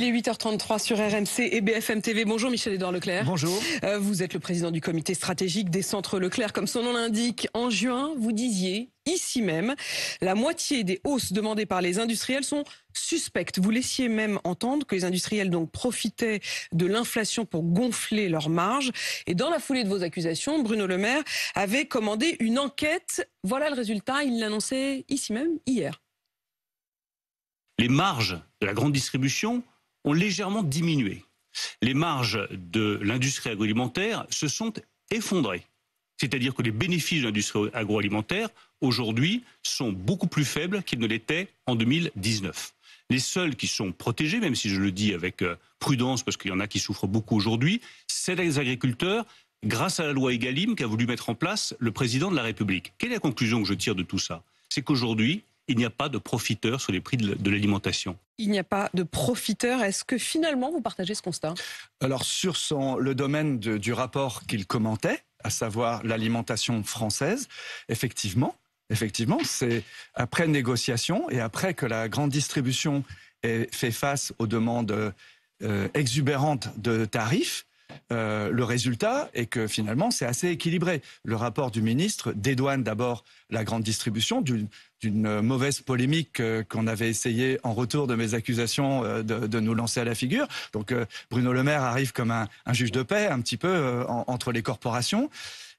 Il est 8h33 sur RMC et BFM TV. Bonjour michel Edouard Leclerc. Bonjour. Euh, vous êtes le président du comité stratégique des centres Leclerc. Comme son nom l'indique, en juin, vous disiez ici même. La moitié des hausses demandées par les industriels sont suspectes. Vous laissiez même entendre que les industriels donc profitaient de l'inflation pour gonfler leurs marges. Et dans la foulée de vos accusations, Bruno Le Maire avait commandé une enquête. Voilà le résultat. Il l'annonçait ici même hier. Les marges de la grande distribution ont légèrement diminué. Les marges de l'industrie agroalimentaire se sont effondrées. C'est-à-dire que les bénéfices de l'industrie agroalimentaire, aujourd'hui, sont beaucoup plus faibles qu'ils ne l'étaient en 2019. Les seuls qui sont protégés, même si je le dis avec euh, prudence, parce qu'il y en a qui souffrent beaucoup aujourd'hui, c'est les agriculteurs, grâce à la loi Egalim qu'a voulu mettre en place le président de la République. Quelle est la conclusion que je tire de tout ça C'est qu'aujourd'hui, il n'y a pas de profiteurs sur les prix de l'alimentation. Il n'y a pas de profiteurs. Est-ce que finalement vous partagez ce constat Alors sur son, le domaine du rapport qu'il commentait, à savoir l'alimentation française, effectivement, effectivement, c'est après négociation et après que la grande distribution ait fait face aux demandes euh, exubérantes de tarifs, euh, le résultat est que finalement, c'est assez équilibré. Le rapport du ministre dédouane d'abord la grande distribution d'une d'une mauvaise polémique euh, qu'on avait essayé en retour de mes accusations euh, de, nous lancer à la figure. Donc euh, Bruno Le Maire arrive comme un, juge de paix un petit peu entre les corporations.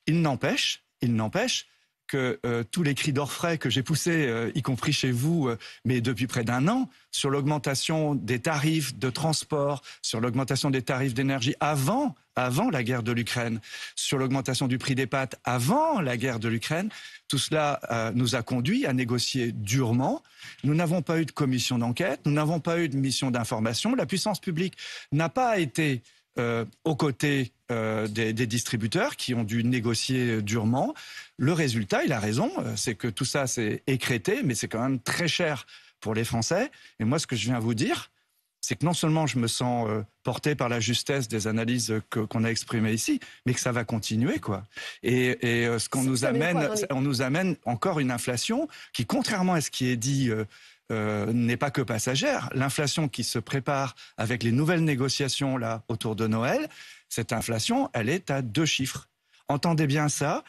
Il n'empêche, il n'empêche que tous les cris d'orfraie que j'ai poussés, y compris chez vous, mais depuis près d'un an, sur l'augmentation des tarifs de transport, sur l'augmentation des tarifs d'énergie, avant avant la guerre de l'Ukraine, sur l'augmentation du prix des pâtes avant la guerre de l'Ukraine. Tout cela euh, nous a conduit à négocier durement. Nous n'avons pas eu de commission d'enquête, nous n'avons pas eu de mission d'information. La puissance publique n'a pas été euh, aux côtés euh, des, distributeurs qui ont dû négocier durement. Le résultat, il a raison, c'est que tout ça s'est écrété, mais c'est quand même très cher pour les Français. Et moi, ce que je viens vous dire, c'est que non seulement je me sens euh, porté par la justesse des analyses qu'on a exprimées ici, mais que ça va continuer, quoi. Et, euh, ce qu'on nous amène, on nous amène encore une inflation qui, contrairement à ce qui est dit. Euh, n'est pas que passagère. L'inflation qui se prépare avec les nouvelles négociations là autour de Noël, cette inflation, elle est à deux chiffres. Entendez bien ça.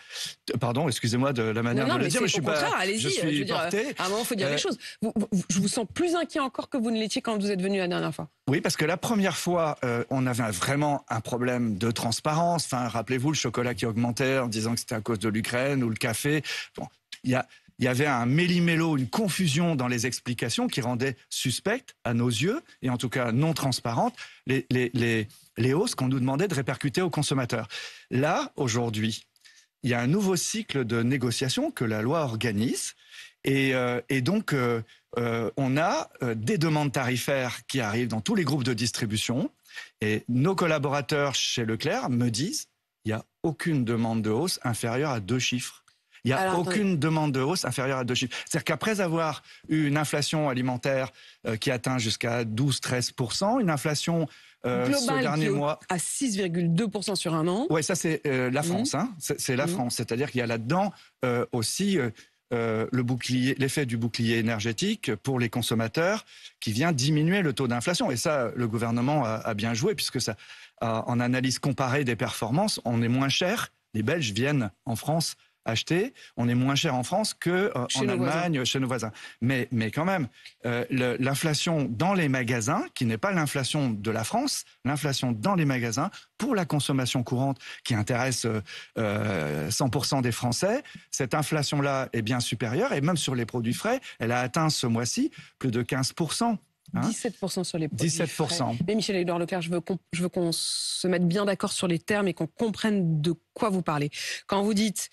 Pardon, excusez-moi de la manière de le dire, je suis au contraire, pas. Euh, je suis je veux porté. Dire, euh, à un moment, faut dire les euh, choses. Vous, je vous sens plus inquiet encore que vous ne l'étiez quand vous êtes venu la dernière fois. Oui, parce que la première fois, on avait vraiment un problème de transparence. Enfin, rappelez-vous le chocolat qui augmentait en disant que c'était à cause de l'Ukraine ou le café. Bon, il y a il y avait un méli-mélo, une confusion dans les explications qui rendait suspecte, à nos yeux, et en tout cas non transparente, les, les, les, les hausses qu'on nous demandait de répercuter aux consommateurs. Là, aujourd'hui, il y a un nouveau cycle de négociation que la loi organise. Et, euh, donc, euh, euh, on a des demandes tarifaires qui arrivent dans tous les groupes de distribution. Et nos collaborateurs chez Leclerc me disent, il n'y a aucune demande de hausse inférieure à deux chiffres. Il n'y a aucune demande de hausse inférieure à deux chiffres. C'est-à-dire qu'après avoir eu une inflation alimentaire qui atteint jusqu'à 12-13%, une inflation euh, Global mois. À 6,2% sur un an. Oui, ça c'est euh, la mmh. France. Hein. C'est la mmh. France. C'est-à-dire qu'il y a là-dedans euh, aussi euh, l'effet du bouclier énergétique pour les consommateurs qui vient diminuer le taux d'inflation. Et ça, le gouvernement a, a bien joué puisque ça, en analyse comparée des performances, on est moins cher. Les Belges viennent en France acheter, on est moins cher en France que euh, en Allemagne, chez nos voisins. Mais, mais quand même, euh, l'inflation dans les magasins, qui n'est pas l'inflation de la France, l'inflation dans les magasins pour la consommation courante qui intéresse 100% euh, des Français, cette inflation-là est bien supérieure et même sur les produits frais, elle a atteint ce mois-ci plus de 15%. 17% hein. sur les produits 17%. Frais. Mais Michel-Édouard Leclerc, je veux qu'on se mette bien d'accord sur les termes et qu'on comprenne de quoi vous parlez. Quand vous dites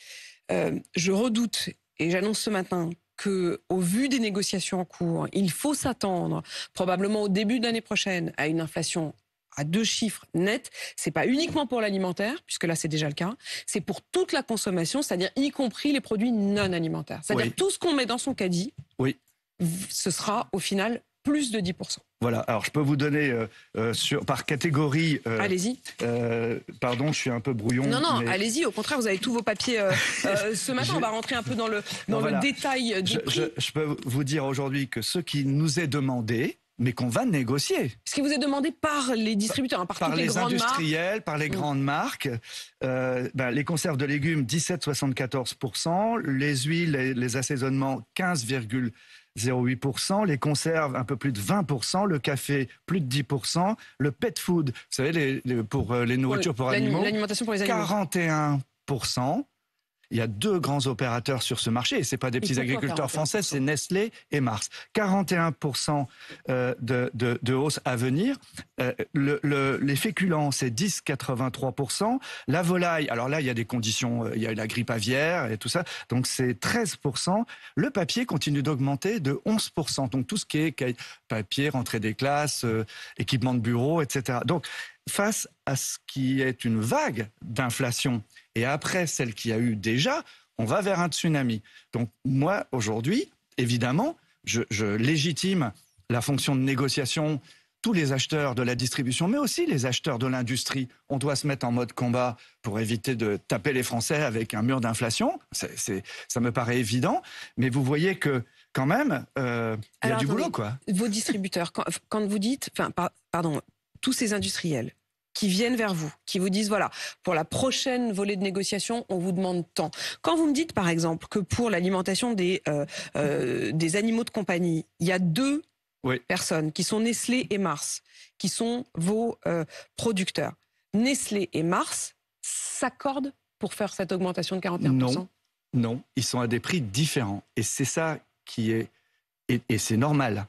euh, je redoute et j'annonce ce matin que, au vu des négociations en cours, il faut s'attendre probablement au début de l'année prochaine à une inflation à deux chiffres nets, c'est pas uniquement pour l'alimentaire, puisque là c'est déjà le cas, c'est pour toute la consommation, c'est-à-dire y compris les produits non alimentaires. C'est-à-dire tout ce qu'on met dans son caddie, oui. ce sera au final plus de 10%. Voilà, alors je peux vous donner euh, euh, sur, par catégorie. Euh, allez-y. pardon, je suis un peu brouillon. Non, non, allez-y, au contraire, vous avez tous vos papiers ce matin. On va rentrer un peu dans le, le détail du prix. Je, peux vous dire aujourd'hui que ce qui nous est demandé, mais qu'on va négocier. Ce qui vous est demandé par les distributeurs, hein, par, toutes les, grandes industriels, par les mm. grandes marques. Ben, les conserves de légumes, 17,74%. Les huiles les assaisonnements, 15, 0,8%, les conserves un peu plus de 20%, le café plus de 10%, le pet food, vous savez, les, euh, pour les nourritures pour, animaux, 41%. Il y a deux grands opérateurs sur ce marché, et c'est pas des petits agriculteurs français, c'est Nestlé et Mars. 41% euh, de, de, hausse à venir. Euh, le, les féculents, c'est 10,83%. La volaille, alors là, il y a des conditions, euh, il y a la grippe aviaire et tout ça, donc c'est 13%. Le papier continue d'augmenter de 11%. Donc tout ce qui est papier, rentrée des classes, équipement de bureau, etc. Donc, face à ce qui est une vague d'inflation. Et après celle qu'il y a eu déjà, on va vers un tsunami. Donc moi, aujourd'hui, évidemment, je, légitime la fonction de négociation. Tous les acheteurs de la distribution, mais aussi les acheteurs de l'industrie, on doit se mettre en mode combat pour éviter de taper les Français avec un mur d'inflation. ça me paraît évident, mais vous voyez que quand même, euh, il y a du boulot, quoi. Vos distributeurs, quand, vous dites, enfin, pardon, tous ces industriels, qui viennent vers vous, qui vous disent, voilà, pour la prochaine volée de négociation, on vous demande tant. Quand vous me dites, par exemple, que pour l'alimentation des, euh, euh, des animaux de compagnie, il y a deux personnes qui sont Nestlé et Mars, qui sont vos euh, producteurs. Nestlé et Mars s'accordent pour faire cette augmentation de 41 Non, non, ils sont à des prix différents. Et c'est ça qui est... Et, et c'est normal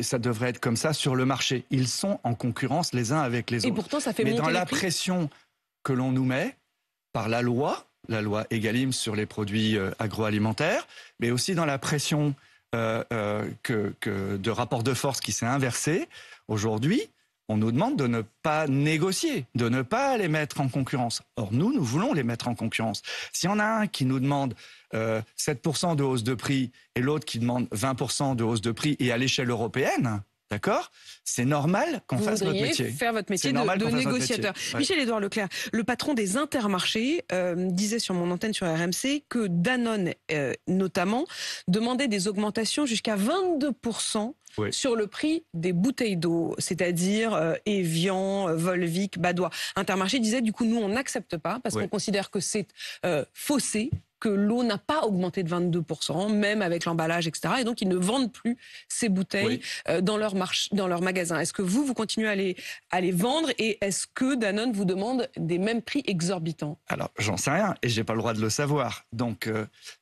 ça devrait être comme ça sur le marché. Ils sont en concurrence les uns avec les autres. Et pourtant, ça fait Mais dans la pression que l'on nous met par la loi, la loi Egalim sur les produits euh, agroalimentaires, mais aussi dans la pression euh, euh, de rapport de force qui s'est inversé aujourd'hui, on nous demande de ne pas négocier, de ne pas les mettre en concurrence. Or, nous, nous voulons les mettre en concurrence. S'il y en a un qui nous demande 7% euh, de hausse de prix et l'autre qui demande 20% de hausse de prix et à l'échelle européenne, D'accord C'est normal qu'on fasse votre métier. faire votre métier de, négociateur. Michel-Édouard Leclerc, le patron des Intermarchés, euh, disait sur mon antenne sur RMC que Danone, euh, notamment, demandait des augmentations jusqu'à 22% sur le prix des bouteilles d'eau, c'est-à-dire euh, Evian, euh, Volvic, Badois. Intermarché disait du coup nous on n'accepte pas parce qu'on considère que c'est euh, faussé que l'eau n'a pas augmenté de 22%, même avec l'emballage, etc. Et donc, ils ne vendent plus ces bouteilles dans, leur marche, dans leur magasin. Est-ce que vous, vous continuez à les, à les vendre et est-ce que Danone vous demande des mêmes prix exorbitants Alors, j'en sais rien et je n'ai pas le droit de le savoir. Donc,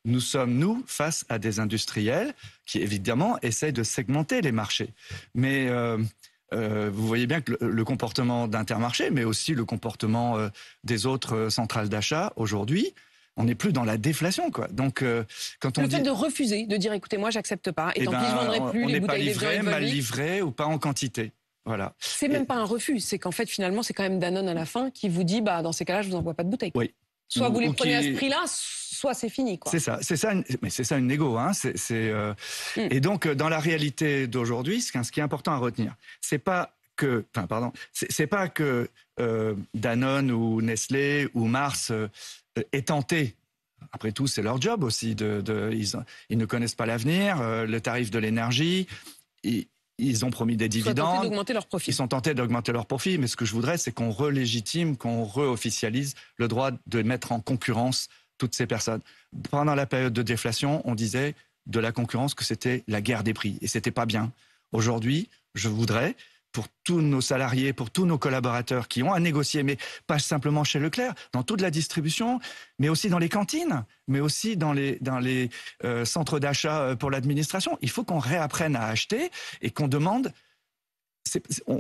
nous sommes, nous, face à des industriels qui évidemment essaie de segmenter les marchés. Mais euh, euh, vous voyez bien que le, comportement d'Intermarché, mais aussi le comportement euh, des autres centrales d'achat aujourd'hui, on n'est plus dans la déflation, quoi. Donc, quand on le fait de refuser, de dire, écoutez, moi, j'accepte pas, et, eh tant pis, je ben, vendrai plus on les bouteilles pas livré, mal livré ou pas en quantité. Voilà. C'est même pas un refus, c'est qu'en fait, finalement, c'est quand même Danone à la fin qui vous dit, bah, dans ces cas-là, je vous envoie pas de bouteilles. Oui, Soit vous les prenez à ce prix-là, soit c'est fini. C'est ça, c'est ça, mais c'est ça une négo. Hein, euh, hmm. Et donc, euh, dans la réalité d'aujourd'hui, ce, qui est important à retenir, c'est pas que, pardon, c'est pas que euh, Danone ou Nestlé ou Mars aient est tenté. Après tout, c'est leur job aussi. De, ils, ils, ne connaissent pas l'avenir, le tarif de l'énergie. Ils ont promis des dividendes. Ils sont tentés d'augmenter leurs profits. Mais ce que je voudrais, c'est qu'on relégitime, qu'on re-officialise le droit de mettre en concurrence toutes ces personnes. Pendant la période de déflation, on disait de la concurrence que c'était la guerre des prix. Et c'était pas bien. Aujourd'hui, je voudrais pour tous nos salariés, pour tous nos collaborateurs qui ont à négocier, mais pas simplement chez Leclerc, dans toute la distribution, mais aussi dans les cantines, mais aussi dans les, dans les euh, centres d'achat euh, pour l'administration. Il faut qu'on réapprenne à acheter et qu'on demande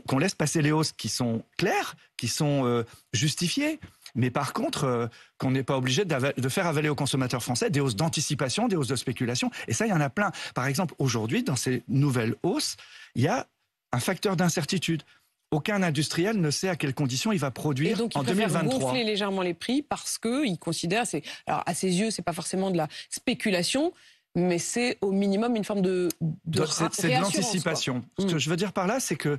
qu'on laisse passer les hausses qui sont claires, qui sont euh, justifiées, mais par contre qu'on n'est pas obligé de faire avaler aux consommateurs français des hausses d'anticipation, des hausses de spéculation. Et ça, il y en a plein. Par exemple, aujourd'hui, dans ces nouvelles hausses, il y a un facteur d'incertitude. Aucun industriel ne sait à quelles conditions il va produire et donc, il en Gonfler légèrement les prix parce qu'il considère, alors à ses yeux, c'est pas forcément de la spéculation, mais c'est au minimum une forme de, de c'est, de l'anticipation. Ce que hmm. je veux dire par là, c'est que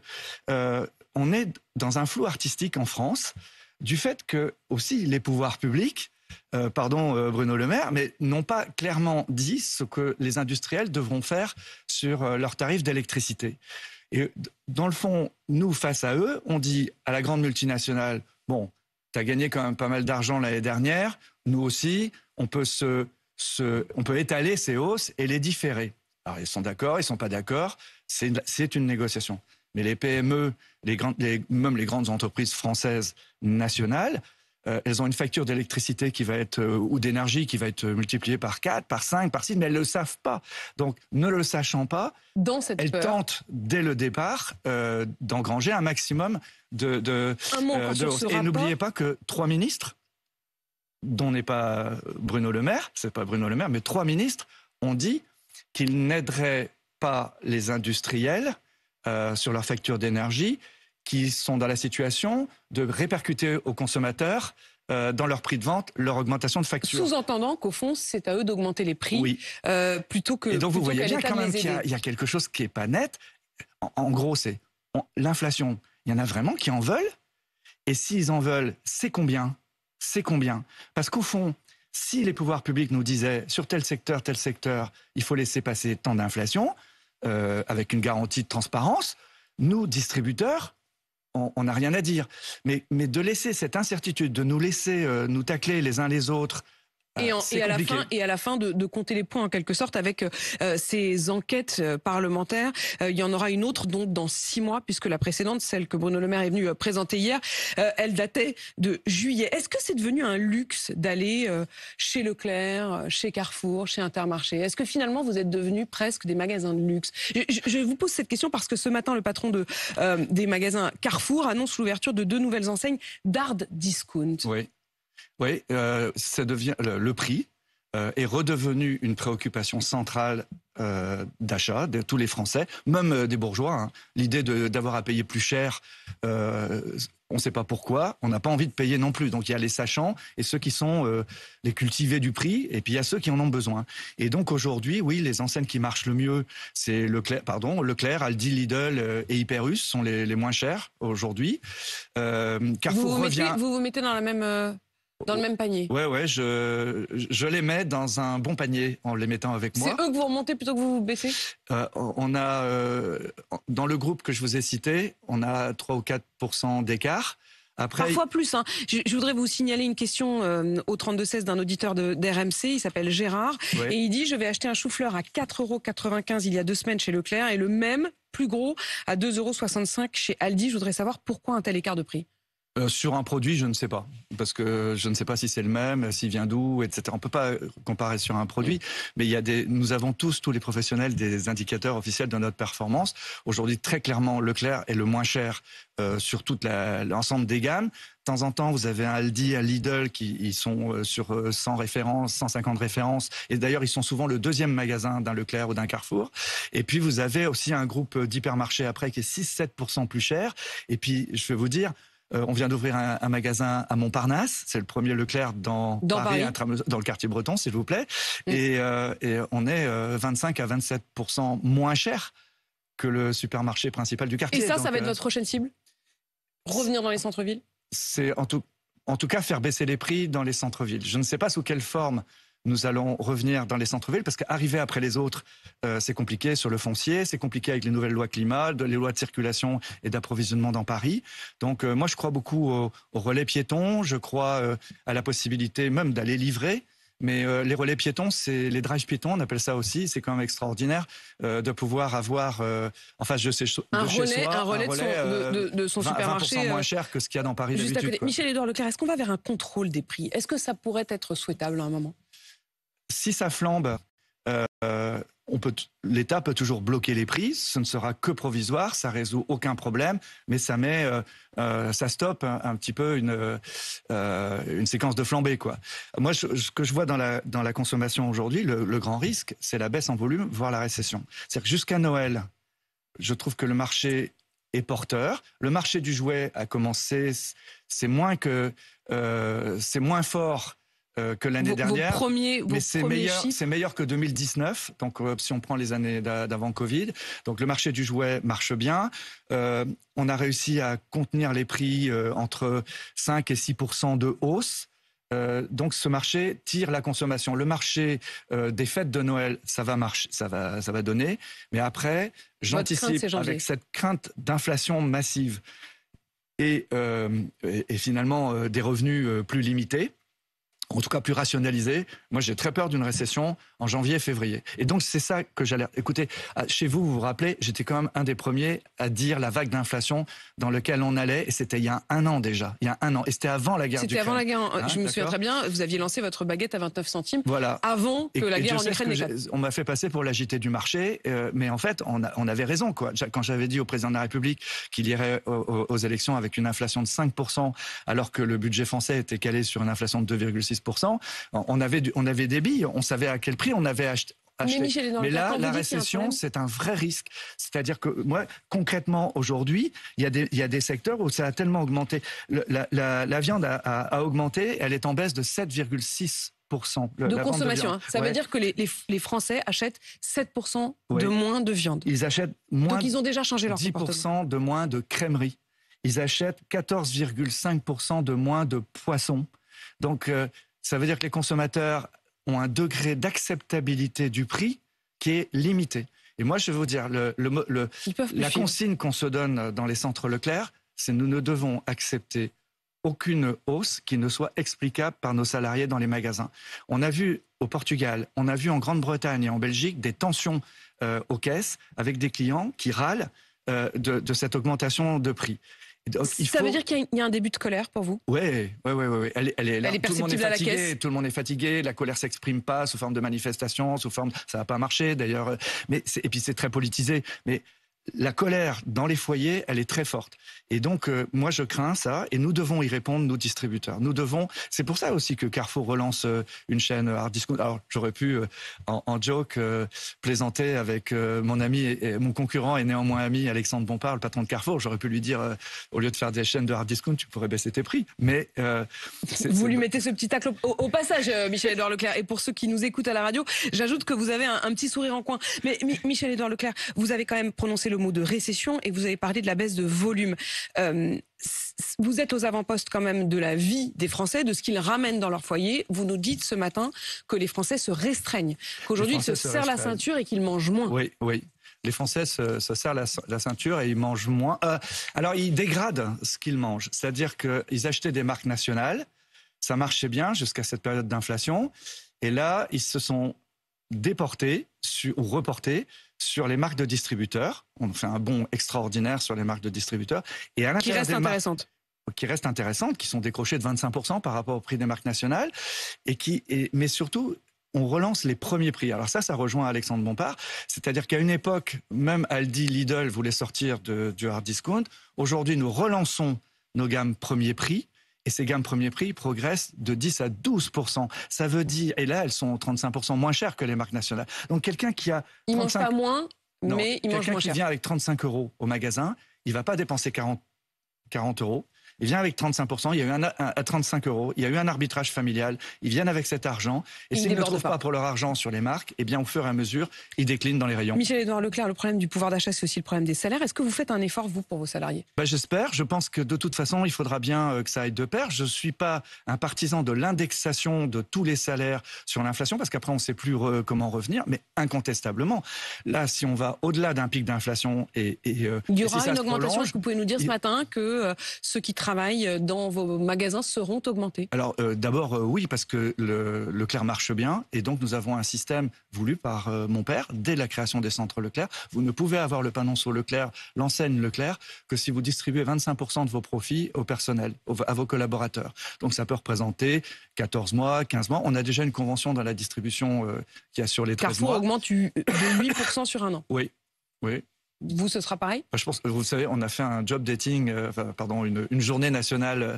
euh, on est dans un flou artistique en France du fait que aussi les pouvoirs publics, euh, pardon euh, Bruno Le Maire, mais n'ont pas clairement dit ce que les industriels devront faire sur leurs tarifs d'électricité. Et dans le fond, nous, face à eux, on dit à la grande multinationale, bon, tu as gagné quand même pas mal d'argent l'année dernière, nous aussi, on peut, étaler ces hausses et les différer. Alors, ils sont d'accord, ils ne sont pas d'accord, c'est une négociation. Mais les PME, même les grandes entreprises françaises nationales, euh, elles ont une facture d'électricité qui va être euh, ou d'énergie qui va être euh, multipliée par 4, par 5, par 6, mais elles ne le savent pas. Donc, ne le sachant pas, elles tentent dès le départ d'engranger un maximum de. de, de... et n'oubliez pas que trois ministres, dont n'est pas Bruno Le Maire, c'est pas Bruno Le Maire, mais trois ministres ont dit qu'ils n'aideraient pas les industriels sur leur facture d'énergie qui sont dans la situation de répercuter aux consommateurs euh, dans leur prix de vente leur augmentation de facture. Sous-entendant qu'au fond, c'est à eux d'augmenter les prix euh, plutôt que. Et donc vous voyez bien quand même qu'il y, a quelque chose qui n'est pas net. En, gros, c'est l'inflation. Il y en a vraiment qui en veulent. Et s'ils en veulent, c'est combien C'est combien Parce qu'au fond, si les pouvoirs publics nous disaient sur tel secteur, tel secteur, il faut laisser passer tant d'inflation, euh, avec une garantie de transparence, nous, distributeurs, on n'a rien à dire. Mais, de laisser cette incertitude, de nous laisser euh, nous tacler les uns les autres, ah, et, à la fin, et à la fin de, de, compter les points en quelque sorte avec euh, euh, ces enquêtes euh, parlementaires. il y en aura une autre donc dans six mois puisque la précédente, celle que Bruno Le Maire est venu présenter hier, elle datait de juillet. Est-ce que c'est devenu un luxe d'aller chez Leclerc, chez Carrefour, chez Intermarché Est-ce que finalement vous êtes devenus presque des magasins de luxe je, je, vous pose cette question parce que ce matin, le patron de, des magasins Carrefour annonce l'ouverture de deux nouvelles enseignes d'Hard Discount. Oui. Oui, euh, ça le, prix euh, est redevenu une préoccupation centrale euh, d'achat de tous les Français, même des bourgeois. Hein. L'idée d'avoir à payer plus cher, on ne sait pas pourquoi, on n'a pas envie de payer non plus. Donc il y a les sachants et ceux qui sont les cultivés du prix, et puis il y a ceux qui en ont besoin. Et donc aujourd'hui, oui, les enseignes qui marchent le mieux, c'est Leclerc, pardon, Leclerc, Aldi, Lidl et Hyperus sont les, moins chers aujourd'hui. Carrefour vous vous mettez dans la même dans le oh. même panier Ouais, ouais, je, je les mets dans un bon panier en les mettant avec moi. C'est eux que vous remontez plutôt que vous vous baissez euh, On a, euh, dans le groupe que je vous ai cité, on a 3 ou 4 d'écart. Après... Parfois plus. Hein. Je, voudrais vous signaler une question euh, au 32-16 d'un auditeur d'RMC. Il s'appelle Gérard. Et il dit Je vais acheter un chou-fleur à 4,95€ il y a deux semaines chez Leclerc et le même, plus gros, à 2,65€ chez Aldi. Je voudrais savoir pourquoi un tel écart de prix. Euh, sur un produit, je ne sais pas, parce que je ne sais pas si c'est le même, s'il vient d'où, etc. On peut pas comparer sur un produit, mais il y a des, nous avons tous, tous les professionnels, des indicateurs officiels de notre performance. Aujourd'hui, très clairement, Leclerc est le moins cher euh, sur toute l'ensemble des gammes. De temps en temps, vous avez un Aldi, un Lidl qui ils sont euh, sur 100 références, 150 références. Et d'ailleurs, ils sont souvent le deuxième magasin d'un Leclerc ou d'un Carrefour. Et puis, vous avez aussi un groupe d'hypermarchés après qui est 6-7% plus cher. Et puis, je vais vous dire, euh, on vient d'ouvrir un, magasin à Montparnasse. C'est le premier Leclerc dans, Paris, dans le quartier breton, s'il vous plaît. Mm. Euh, et, on est 25 euh, à 27 moins cher que le supermarché principal du quartier. Et ça, ça va être votre prochaine cible Revenir dans les centres-villes C'est en tout, en tout cas faire baisser les prix dans les centres-villes. Je ne sais pas sous quelle forme nous allons revenir dans les centres-villes parce qu'arriver après les autres, euh, c'est compliqué sur le foncier, c'est compliqué avec les nouvelles lois climat, les lois de circulation et d'approvisionnement dans Paris. Donc euh, moi, je crois beaucoup au, relais piéton, je crois euh, à la possibilité même d'aller livrer. Mais les relais piétons, c'est les drives piétons, on appelle ça aussi. C'est quand même extraordinaire de pouvoir avoir enfin je sais de, chez, un un relais, de son, de, 20, supermarché moins cher que ce qu'il y a dans Paris d'habitude. Michel Édouard Leclerc, est-ce qu'on va vers un contrôle des prix Est-ce que ça pourrait être souhaitable à un moment si ça flambe, euh, euh, peut, l'État peut toujours bloquer les prises, Ce ne sera que provisoire, ça résout aucun problème, mais ça met, euh, ça stoppe un, petit peu une une séquence de flambée quoi. Moi, ce que je vois dans la dans la consommation aujourd'hui, le, grand risque, c'est la baisse en volume, voire la récession. C'est-à-dire que jusqu'à Noël, je trouve que le marché est porteur. Le marché du jouet a commencé, c'est moins que c'est moins fort euh, que l'année dernière. mais c'est meilleur, c'est meilleur que 2019. Donc, euh, si on prend les années d'avant Covid, donc le marché du jouet marche bien. Euh, on a réussi à contenir les prix entre 5 et 6 de hausse. donc ce marché tire la consommation. Le marché des fêtes de Noël, ça va marcher, ça va, ça va donner. Mais après, j'anticipe avec cette crainte d'inflation massive et, finalement des revenus plus limités en tout cas plus rationalisé. Moi, j'ai très peur d'une récession en janvier, février. Et donc, c'est ça que j'allais. Écoutez, ah, chez vous, vous vous rappelez, j'étais quand même un des premiers à dire la vague d'inflation dans laquelle on allait. Et c'était il y a un an déjà. Il y a un an. Et c'était avant la guerre C'était avant la guerre. Hein, je me souviens très bien, vous aviez lancé votre baguette à 29 centimes voilà. avant que la guerre en Ukraine On m'a fait passer pour l'agité du marché. Euh, mais en fait, on, avait raison. Quand j'avais dit au président de la République qu'il irait aux, élections avec une inflation de 5%, alors que le budget français était calé sur une inflation de 2,6%, on avait, on avait des billes. On savait à quel prix on avait acheté, Mais, là, la récession, c'est un vrai risque. C'est-à-dire que moi, concrètement, aujourd'hui, il y, y, a des secteurs où ça a tellement augmenté. la, la, viande a, augmenté, elle est en baisse de 7,6%. de consommation, hein. ça veut dire que les, les, Français achètent 7% de moins de viande. Ils achètent moins. Donc ils ont déjà changé leur 10% de moins de crèmerie. Ils achètent 14,5% de moins de poisson. Donc euh, ça veut dire que les consommateurs ont un degré d'acceptabilité du prix qui est limité. Et moi, je vais vous dire, la consigne qu'on se donne dans les centres Leclerc, c'est nous ne devons accepter aucune hausse qui ne soit explicable par nos salariés dans les magasins. On a vu au Portugal, on a vu en Grande-Bretagne et en Belgique des tensions euh, aux caisses avec des clients qui râlent euh, de cette augmentation de prix. Ça veut dire qu'il y a un début de colère pour vous Oui, ouais, ouais, ouais, elle, est là. tout le monde est fatigué, la tout le monde est fatigué, la colère s'exprime pas sous forme de manifestation, sous forme ça n'a pas marché d'ailleurs. Mais et puis c'est très politisé. Mais la colère dans les foyers, elle est très forte. Et donc, euh, moi, je crains ça, et nous devons y répondre, nos distributeurs. Nous devons. C'est pour ça aussi que Carrefour relance euh, une chaîne euh, Hard Discount. Alors, j'aurais pu, en, joke, plaisanter avec mon ami, et, mon concurrent et néanmoins ami Alexandre Bompard, le patron de Carrefour. J'aurais pu lui dire, au lieu de faire des chaînes de Hard Discount, tu pourrais baisser tes prix. Mais vous lui mettez ce petit tacle au, passage, michel edouard Leclerc. Et pour ceux qui nous écoutent à la radio, j'ajoute que vous avez un, petit sourire en coin. Mais michel edouard Leclerc, vous avez quand même prononcé le le mot de récession et vous avez parlé de la baisse de volume. Euh, vous êtes aux avant-postes quand même de la vie des Français, de ce qu'ils ramènent dans leur foyer. Vous nous dites ce matin que les Français se restreignent, qu'aujourd'hui ils se, serrent la ceinture et qu'ils mangent moins. Oui, oui. Les Français se, serrent la, ceinture et ils mangent moins. Euh, alors ils dégradent ce qu'ils mangent, c'est-à-dire qu'ils achetaient des marques nationales, ça marchait bien jusqu'à cette période d'inflation, et là ils se sont déportés ou reportés sur les marques de distributeurs. On fait un bond extraordinaire sur les marques de distributeurs. Et qui reste intéressante, Qui reste intéressante, qui sont décrochées de 25% par rapport au prix des marques nationales. Et qui, mais surtout, on relance les premiers prix. Alors ça, ça rejoint Alexandre Bompard. C'est-à-dire qu'à une époque, même Aldi, Lidl voulait sortir du hard discount. Aujourd'hui, nous relançons nos gammes premiers prix et ces gains de premier prix progressent de 10 à 12 Ça veut dire, et là, elles sont 35 moins chères que les marques nationales. Donc quelqu'un qui a... 35... Il mange pas moins, mais il mange moins cher. Quelqu'un qui vient avec 35 euros au magasin, il va pas dépenser 40, 40 euros il vient avec 35%, il y a eu un, à 35 euros, il y a eu un arbitrage familial, ils viennent avec cet argent, et s'ils ne trouvent pas. pour leur argent sur les marques, eh bien, au fur et à mesure, ils déclinent dans les rayons. Michel-Édouard Leclerc, le problème du pouvoir d'achat, c'est aussi le problème des salaires. Est-ce que vous faites un effort, vous, pour vos salariés bah, J'espère. Je pense que de toute façon, il faudra bien euh, que ça aille de pair. Je ne suis pas un partisan de l'indexation de tous les salaires sur l'inflation, parce qu'après, on ne sait plus comment revenir, mais incontestablement. Là, si on va au-delà d'un pic d'inflation et, euh, Il y aura une augmentation, vous pouvez nous dire ce matin que euh, ceux qui travaillent dans vos magasins seront augmentés Alors euh, d'abord euh, oui, parce que le, Leclerc marche bien et donc nous avons un système voulu par euh, mon père dès la création des centres Leclerc. Vous ne pouvez avoir le panonceau Leclerc, l'enseigne Leclerc, que si vous distribuez 25% de vos profits au personnel, à vos collaborateurs. Donc ça peut représenter 14 mois, 15 mois. On a déjà une convention dans la distribution qui assure les 13 Carrefour Carrefour augmente de 8% sur un an. Oui, oui, vous, ce sera pareil Je pense vous savez, on a fait un job dating, euh, pardon, une, journée nationale euh,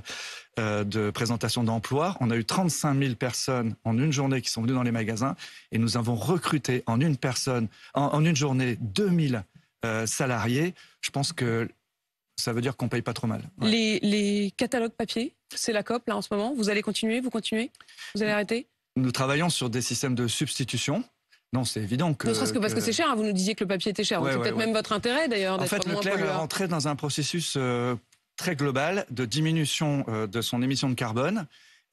euh, de présentation d'emploi. On a eu 35 000 personnes en une journée qui sont venues dans les magasins et nous avons recruté en une personne, en, une journée, 2 000 salariés. Je pense que ça veut dire qu'on paye pas trop mal. Les, catalogues papier, c'est la COP là en ce moment. Vous allez continuer, vous continuez, vous allez arrêter Nous travaillons sur des systèmes de substitution. Non, c'est évident que. Ne serait-ce que parce que, c'est cher. Hein, vous nous disiez que le papier était cher. c'est peut-être même votre intérêt d'ailleurs. En fait, Leclerc est rentré dans un processus euh, très global de diminution euh, de son émission de carbone.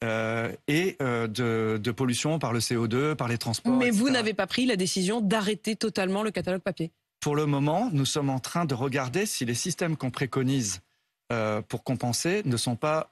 Euh, et de, pollution par le CO2, par les transports. Mais vous n'avez pas pris la décision d'arrêter totalement le catalogue papier. Pour le moment, nous sommes en train de regarder si les systèmes qu'on préconise pour compenser ne sont pas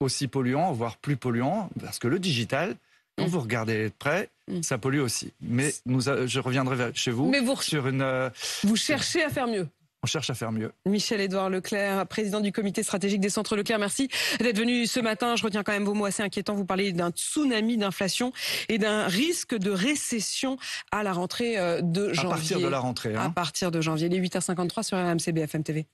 aussi polluants, voire plus polluants, parce que le digital, quand mm. vous regardez de près, mm. ça pollue aussi. Mais nous, je reviendrai chez vous. Mais vous, sur une, euh, vous cherchez à faire mieux. On cherche à faire mieux. Michel-Édouard Leclerc, président du comité stratégique des centres Leclerc, merci d'être venu ce matin. Je retiens quand même vos mots assez inquiétants. Vous parlez d'un tsunami d'inflation et d'un risque de récession à la rentrée euh, de janvier. À partir de la rentrée. Hein. À partir de janvier, les 8h53 sur RMC BFM TV.